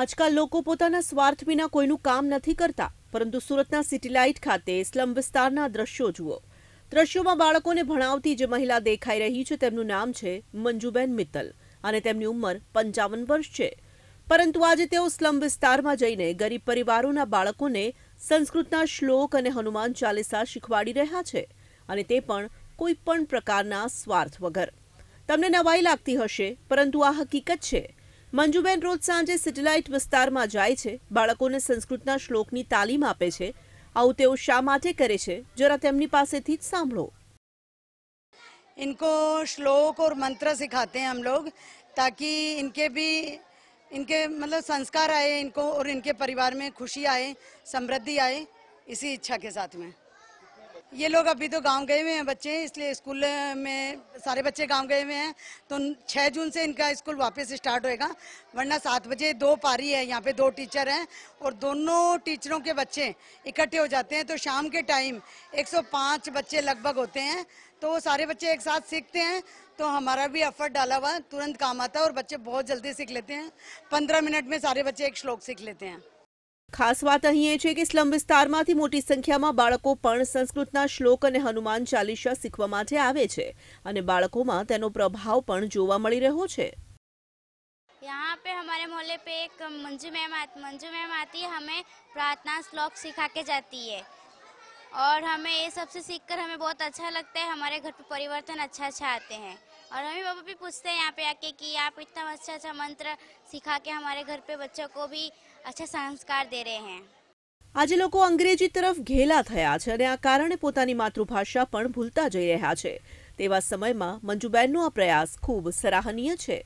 આજકાલ લોકો પોતાના સ્વાર્થ વિના કોઈનું કામ નથી કરતા પરંતુ સુરતના સિટીલાઇટ ખાતે સ્લમ વિસ્તારના દ્રશ્યો જુઓ દ્રશ્યોમાં બાળકોને ભણાવતી જે મહિલા દેખાઈ રહી છે તેમનું નામ છે મંજુબેન મિત્તલ અને તેમની ઉંમર પંચાવન વર્ષ છે પરંતુ આજે તેઓ સ્લમ વિસ્તારમાં જઈને ગરીબ પરિવારોના બાળકોને સંસ્કૃતના શ્લોક અને હનુમાન ચાલીસા શીખવાડી રહ્યા છે અને તે પણ કોઈ પણ પ્રકારના સ્વાર્થ વગર તમને નવાઈ લાગતી હશે પરંતુ આ હકીકત છે મંજુબેન રોજ સાંજે સેટેલાઇટ વિસ્તારમાં જાય છે બાળકોને સંસ્કૃતના શ્લોકની તાલીમ આપે છે આવું તેઓ શા માટે કરે છે જરા તેમની પાસેથી જ સાંભળો ઇનકો શ્લોક ઓર મંત્ર સિખાતે હૈ હમ લોગ તાકી ઇનકે ભી ઇનકે મતલબ સંસ્કાર आए इनको ઓર इनके परिवार में खुशी आए समृद्धि आए इसी इच्छा के साथ में ये लोग अभी तो गांव गए हुए हैं बच्चे इसलिए स्कूल में सारे बच्चे गांव गए हुए हैं तो 6 जून से इनका स्कूल वापस स्टार्ट होएगा वरना सात बजे दो पारी है यहाँ पे दो टीचर हैं और दोनों टीचरों के बच्चे इकट्ठे हो जाते हैं तो शाम के टाइम 105 बच्चे लगभग होते हैं तो वो सारे बच्चे एक साथ सीखते हैं तो हमारा भी एफर्ट डाला हुआ तुरंत काम आता है और बच्चे बहुत जल्दी सीख लेते हैं पंद्रह मिनट में सारे बच्चे एक श्लोक सीख लेते हैं ખાસ વાત અહીં એ છે કે સ્લમ વિસ્તારમાંથી મોટી સંખ્યામાં બાળકો પણ સંસ્કૃતના શ્લોક અને હનુમાન ચાલીસા શીખવા માટે આવે છે અને બાળકોમાં તેનો પ્રભાવ પણ જોવા મળી રહ્યો છે यहाँ પે हमारे मोहल्ले પે એક मंजू मैम मंजू मैम आती है हमें प्रार्थना श्लोक सिखा के जाती और हमें ये सबसे सीख कर हमें बहुत अच्छा लगता है हमारे घर पर परिवर्तन अच्छा अच्छा आते हैं और हमें पापा भी पूछते हैं यहाँ पे आके कि आप इतना अच्छा अच्छा मंत्र सिखा के हमारे घर पे बच्चों को भी अच्छा संस्कार दे रहे हैं आज लोग अंग्रेजी तरफ घेला थे आ कारण पोता मतृभाषा પોતાની માતૃભાષા પણ ભૂલતા જઈ રહ્યા છે તેવા સમયમાં મંજુબેનનો આ પ્રયાસ ખૂબ સરાહનીય